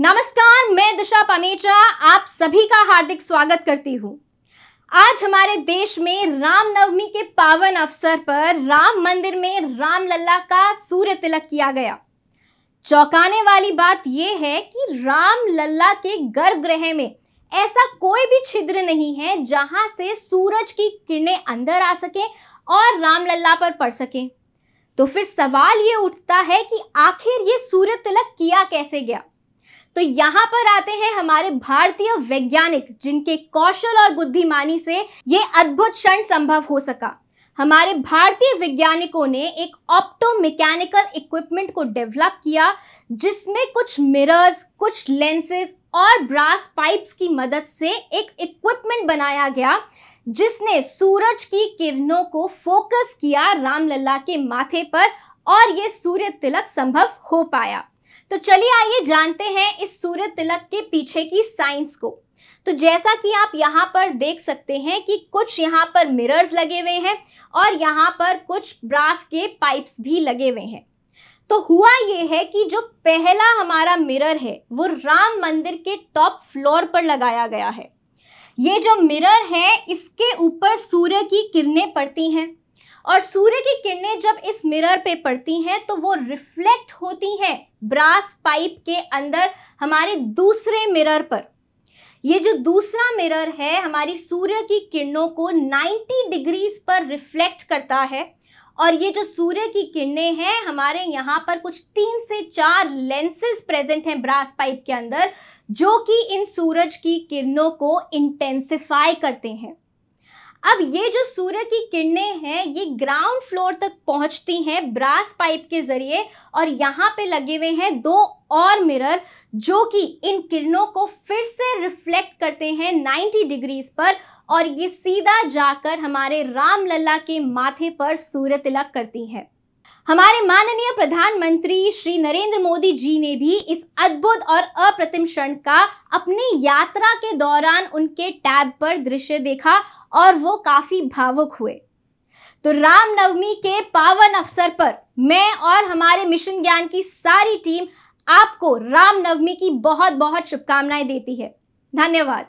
नमस्कार मैं दिशा पामेचा आप सभी का हार्दिक स्वागत करती हूँ आज हमारे देश में रामनवमी के पावन अवसर पर राम मंदिर में रामलला का सूर्य तिलक किया गया चौंकाने वाली बात यह है कि राम लल्ला के गर्भगृह में ऐसा कोई भी छिद्र नहीं है जहां से सूरज की किरणें अंदर आ सके और रामलला पर पड़ सके तो फिर सवाल ये उठता है कि आखिर ये सूर्य तिलक किया कैसे गया तो यहाँ पर आते हैं हमारे भारतीय वैज्ञानिक जिनके कौशल और बुद्धिमानी से ये अद्भुत क्षण संभव हो सका हमारे भारतीय वैज्ञानिकों ने एक ऑप्टो मैकेनिकल इक्विपमेंट को डेवलप किया जिसमें कुछ मिरर्स कुछ लेंसेज और ब्रास पाइप्स की मदद से एक इक्विपमेंट बनाया गया जिसने सूरज की किरणों को फोकस किया रामलला के माथे पर और ये सूर्य तिलक संभव हो पाया तो चलिए आइए जानते हैं इस सूर्य तिलक के पीछे की साइंस को तो जैसा कि आप यहाँ पर देख सकते हैं कि कुछ यहाँ पर मिरर्स लगे हुए हैं और यहाँ पर कुछ ब्रास के पाइप्स भी लगे हुए हैं तो हुआ ये है कि जो पहला हमारा मिरर है वो राम मंदिर के टॉप फ्लोर पर लगाया गया है ये जो मिरर है इसके ऊपर सूर्य की किरणें पड़ती हैं और सूर्य की किरणें जब इस मिरर पे पड़ती हैं तो वो रिफ्लेक्ट होती हैं ब्रास पाइप के अंदर हमारे दूसरे मिरर पर ये जो दूसरा मिरर है हमारी सूर्य की किरणों को 90 डिग्रीज पर रिफ्लेक्ट करता है और ये जो सूर्य की किरणें हैं हमारे यहाँ पर कुछ तीन से चार लेंसेज प्रेजेंट हैं ब्रास पाइप के अंदर जो कि इन सूरज की किरणों को इंटेंसिफाई करते हैं अब ये जो सूर्य की किरणें हैं ये ग्राउंड फ्लोर तक पहुंचती हैं ब्रास पाइप के जरिए और यहाँ पे लगे हुए हैं दो और मिरर जो कि इन किरणों को फिर से रिफ्लेक्ट करते हैं 90 डिग्रीज पर और ये सीधा जाकर हमारे रामलला के माथे पर सूर्य तिलक करती है हमारे माननीय प्रधानमंत्री श्री नरेंद्र मोदी जी ने भी इस अद्भुत और अप्रतिम क्षण का अपनी यात्रा के दौरान उनके टैब पर दृश्य देखा और वो काफी भावुक हुए तो रामनवमी के पावन अवसर पर मैं और हमारे मिशन ज्ञान की सारी टीम आपको रामनवमी की बहुत बहुत शुभकामनाएं देती है धन्यवाद